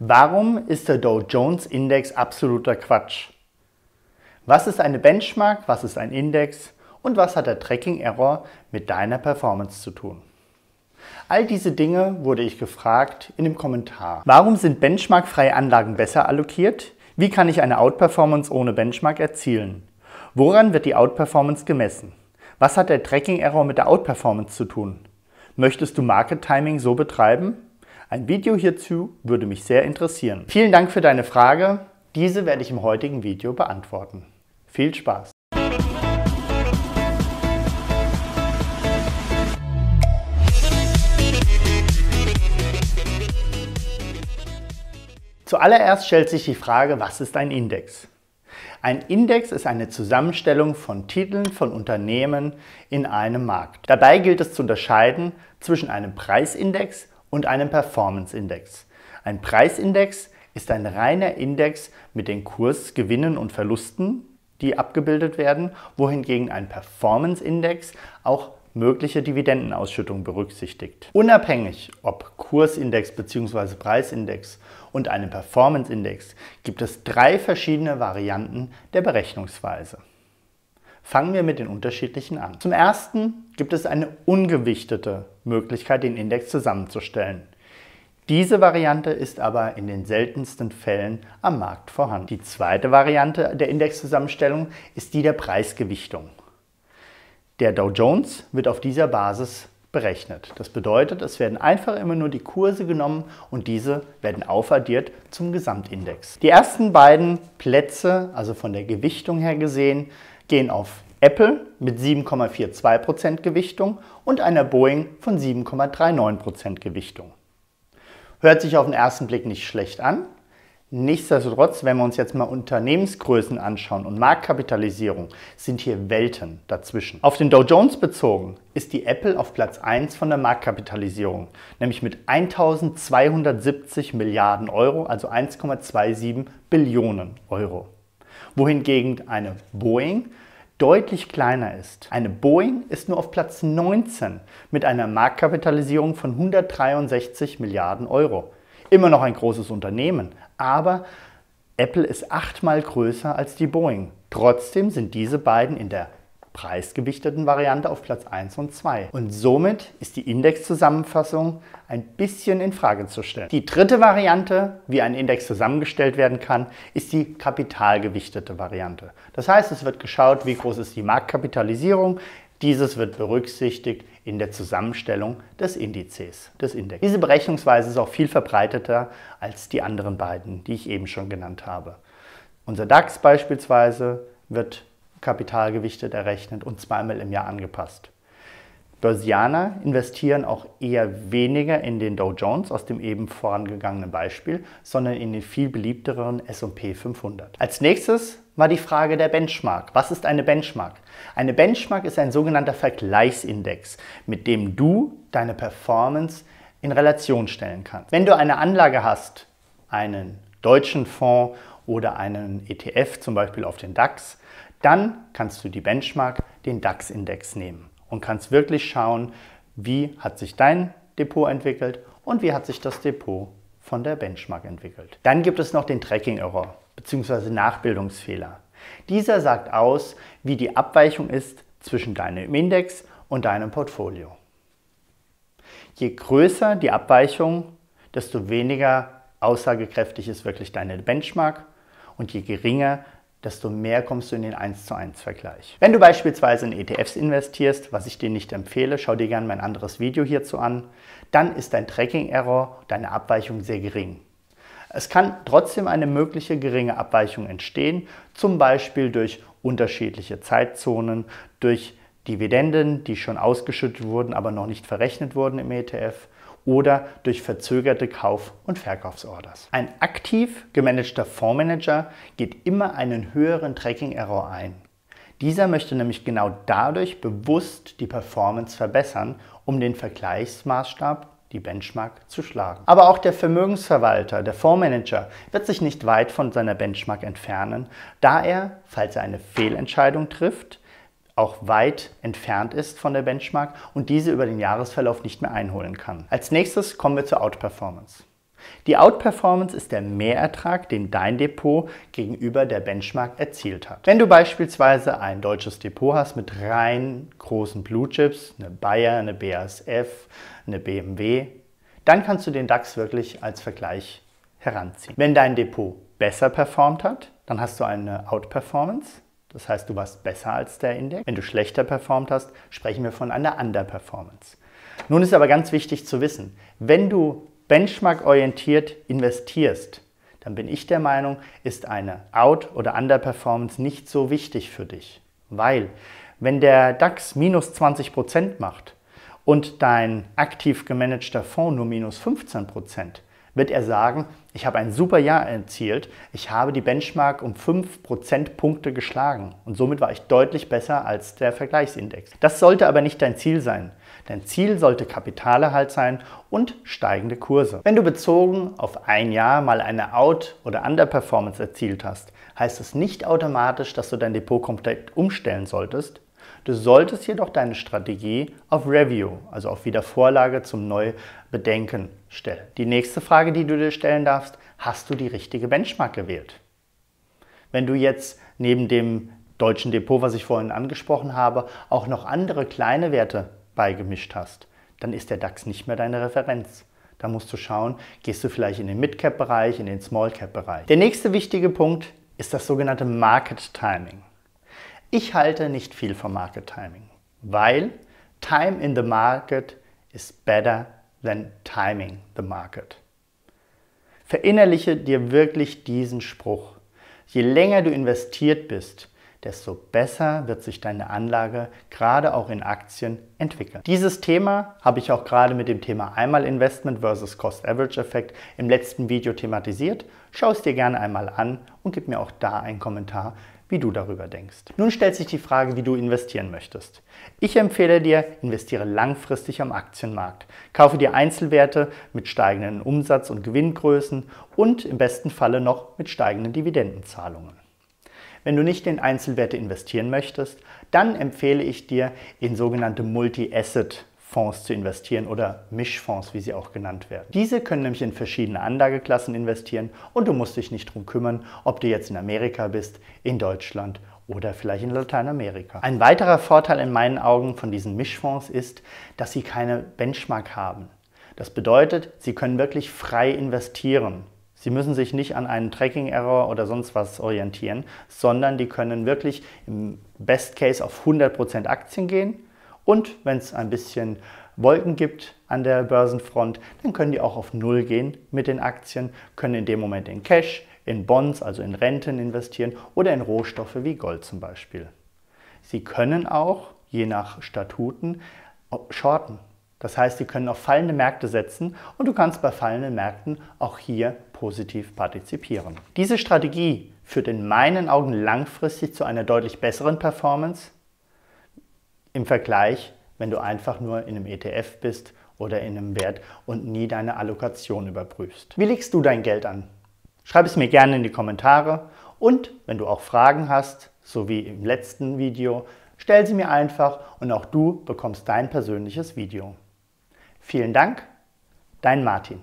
Warum ist der Dow Jones Index absoluter Quatsch? Was ist eine Benchmark, was ist ein Index und was hat der Tracking Error mit deiner Performance zu tun? All diese Dinge wurde ich gefragt in dem Kommentar. Warum sind benchmarkfreie Anlagen besser allokiert? Wie kann ich eine Outperformance ohne Benchmark erzielen? Woran wird die Outperformance gemessen? Was hat der Tracking Error mit der Outperformance zu tun? Möchtest du Market Timing so betreiben? Ein Video hierzu würde mich sehr interessieren. Vielen Dank für deine Frage. Diese werde ich im heutigen Video beantworten. Viel Spaß! Zuallererst stellt sich die Frage, was ist ein Index? Ein Index ist eine Zusammenstellung von Titeln von Unternehmen in einem Markt. Dabei gilt es zu unterscheiden zwischen einem Preisindex, und einem Performance-Index. Ein Preisindex ist ein reiner Index mit den Kursgewinnen und Verlusten, die abgebildet werden, wohingegen ein Performance-Index auch mögliche Dividendenausschüttung berücksichtigt. Unabhängig ob Kursindex bzw. Preisindex und einem Performance-Index gibt es drei verschiedene Varianten der Berechnungsweise. Fangen wir mit den unterschiedlichen an. Zum ersten gibt es eine ungewichtete Möglichkeit, den Index zusammenzustellen. Diese Variante ist aber in den seltensten Fällen am Markt vorhanden. Die zweite Variante der Indexzusammenstellung ist die der Preisgewichtung. Der Dow Jones wird auf dieser Basis berechnet. Das bedeutet, es werden einfach immer nur die Kurse genommen und diese werden aufaddiert zum Gesamtindex. Die ersten beiden Plätze, also von der Gewichtung her gesehen, gehen auf Apple mit 7,42% Gewichtung und einer Boeing von 7,39% Gewichtung. Hört sich auf den ersten Blick nicht schlecht an. Nichtsdestotrotz, wenn wir uns jetzt mal Unternehmensgrößen anschauen und Marktkapitalisierung, sind hier Welten dazwischen. Auf den Dow Jones bezogen ist die Apple auf Platz 1 von der Marktkapitalisierung, nämlich mit 1270 Milliarden Euro, also 1,27 Billionen Euro. Wohingegen eine Boeing deutlich kleiner ist. Eine Boeing ist nur auf Platz 19 mit einer Marktkapitalisierung von 163 Milliarden Euro. Immer noch ein großes Unternehmen, aber Apple ist achtmal größer als die Boeing. Trotzdem sind diese beiden in der preisgewichteten Variante auf Platz 1 und 2. Und somit ist die Indexzusammenfassung ein bisschen in Frage zu stellen. Die dritte Variante, wie ein Index zusammengestellt werden kann, ist die kapitalgewichtete Variante. Das heißt, es wird geschaut, wie groß ist die Marktkapitalisierung, dieses wird berücksichtigt in der Zusammenstellung des Indizes, des Index. Diese Berechnungsweise ist auch viel verbreiteter als die anderen beiden, die ich eben schon genannt habe. Unser DAX beispielsweise wird Kapitalgewichtet errechnet und zweimal im Jahr angepasst. Börsianer investieren auch eher weniger in den Dow Jones aus dem eben vorangegangenen Beispiel, sondern in den viel beliebteren SP 500. Als nächstes war die Frage der Benchmark. Was ist eine Benchmark? Eine Benchmark ist ein sogenannter Vergleichsindex, mit dem du deine Performance in Relation stellen kannst. Wenn du eine Anlage hast, einen deutschen Fonds oder einen ETF zum Beispiel auf den DAX, dann kannst du die Benchmark, den DAX-Index nehmen und kannst wirklich schauen, wie hat sich dein Depot entwickelt und wie hat sich das Depot von der Benchmark entwickelt. Dann gibt es noch den Tracking-Error bzw. Nachbildungsfehler. Dieser sagt aus, wie die Abweichung ist zwischen deinem Index und deinem Portfolio. Je größer die Abweichung, desto weniger aussagekräftig ist wirklich deine Benchmark und je geringer desto mehr kommst du in den 1 zu 1 Vergleich. Wenn du beispielsweise in ETFs investierst, was ich dir nicht empfehle, schau dir gerne mein anderes Video hierzu an, dann ist dein Tracking-Error, deine Abweichung sehr gering. Es kann trotzdem eine mögliche geringe Abweichung entstehen, zum Beispiel durch unterschiedliche Zeitzonen, durch Dividenden, die schon ausgeschüttet wurden, aber noch nicht verrechnet wurden im ETF, oder durch verzögerte Kauf- und Verkaufsorders. Ein aktiv gemanagter Fondsmanager geht immer einen höheren Tracking-Error ein. Dieser möchte nämlich genau dadurch bewusst die Performance verbessern, um den Vergleichsmaßstab die Benchmark zu schlagen. Aber auch der Vermögensverwalter, der Fondsmanager, wird sich nicht weit von seiner Benchmark entfernen, da er, falls er eine Fehlentscheidung trifft, auch weit entfernt ist von der Benchmark und diese über den Jahresverlauf nicht mehr einholen kann. Als nächstes kommen wir zur Outperformance. Die Outperformance ist der Mehrertrag, den dein Depot gegenüber der Benchmark erzielt hat. Wenn du beispielsweise ein deutsches Depot hast mit rein großen Blue Chips, eine Bayer, eine BASF, eine BMW, dann kannst du den DAX wirklich als Vergleich heranziehen. Wenn dein Depot besser performt hat, dann hast du eine Outperformance. Das heißt, du warst besser als der Index. Wenn du schlechter performt hast, sprechen wir von einer Underperformance. Nun ist aber ganz wichtig zu wissen, wenn du benchmark-orientiert investierst, dann bin ich der Meinung, ist eine Out- oder Underperformance nicht so wichtig für dich. Weil, wenn der DAX minus 20% macht und dein aktiv gemanagter Fonds nur minus 15%, wird er sagen, ich habe ein super Jahr erzielt, ich habe die Benchmark um 5 Prozentpunkte geschlagen und somit war ich deutlich besser als der Vergleichsindex. Das sollte aber nicht dein Ziel sein. Dein Ziel sollte Kapitalerhalt sein und steigende Kurse. Wenn du bezogen auf ein Jahr mal eine Out- oder Underperformance erzielt hast, heißt es nicht automatisch, dass du dein Depot komplett umstellen solltest, Du solltest jedoch deine Strategie auf Review, also auf Wiedervorlage zum Neubedenken stellen. Die nächste Frage, die du dir stellen darfst, hast du die richtige Benchmark gewählt? Wenn du jetzt neben dem deutschen Depot, was ich vorhin angesprochen habe, auch noch andere kleine Werte beigemischt hast, dann ist der DAX nicht mehr deine Referenz. Da musst du schauen, gehst du vielleicht in den Mid-Cap-Bereich, in den Small-Cap-Bereich. Der nächste wichtige Punkt ist das sogenannte Market Timing. Ich halte nicht viel von Market Timing, weil Time in the market is better than timing the market. Verinnerliche dir wirklich diesen Spruch. Je länger du investiert bist, desto besser wird sich deine Anlage gerade auch in Aktien entwickeln. Dieses Thema habe ich auch gerade mit dem Thema einmal Investment versus Cost Average Effekt im letzten Video thematisiert. Schau es dir gerne einmal an und gib mir auch da einen Kommentar, wie du darüber denkst. Nun stellt sich die Frage, wie du investieren möchtest. Ich empfehle dir, investiere langfristig am Aktienmarkt. Kaufe dir Einzelwerte mit steigenden Umsatz- und Gewinngrößen und im besten Falle noch mit steigenden Dividendenzahlungen. Wenn du nicht in Einzelwerte investieren möchtest, dann empfehle ich dir, in sogenannte Multi-Asset Fonds zu investieren oder Mischfonds, wie sie auch genannt werden. Diese können nämlich in verschiedene Anlageklassen investieren und du musst dich nicht darum kümmern, ob du jetzt in Amerika bist, in Deutschland oder vielleicht in Lateinamerika. Ein weiterer Vorteil in meinen Augen von diesen Mischfonds ist, dass sie keine Benchmark haben. Das bedeutet, sie können wirklich frei investieren. Sie müssen sich nicht an einen Tracking-Error oder sonst was orientieren, sondern die können wirklich im Best Case auf 100% Aktien gehen. Und wenn es ein bisschen Wolken gibt an der Börsenfront, dann können die auch auf Null gehen mit den Aktien, können in dem Moment in Cash, in Bonds, also in Renten investieren oder in Rohstoffe wie Gold zum Beispiel. Sie können auch, je nach Statuten, shorten, das heißt, sie können auf fallende Märkte setzen und du kannst bei fallenden Märkten auch hier positiv partizipieren. Diese Strategie führt in meinen Augen langfristig zu einer deutlich besseren Performance im Vergleich, wenn du einfach nur in einem ETF bist oder in einem Wert und nie deine Allokation überprüfst. Wie legst du dein Geld an? Schreib es mir gerne in die Kommentare und wenn du auch Fragen hast, so wie im letzten Video, stell sie mir einfach und auch du bekommst dein persönliches Video. Vielen Dank, dein Martin.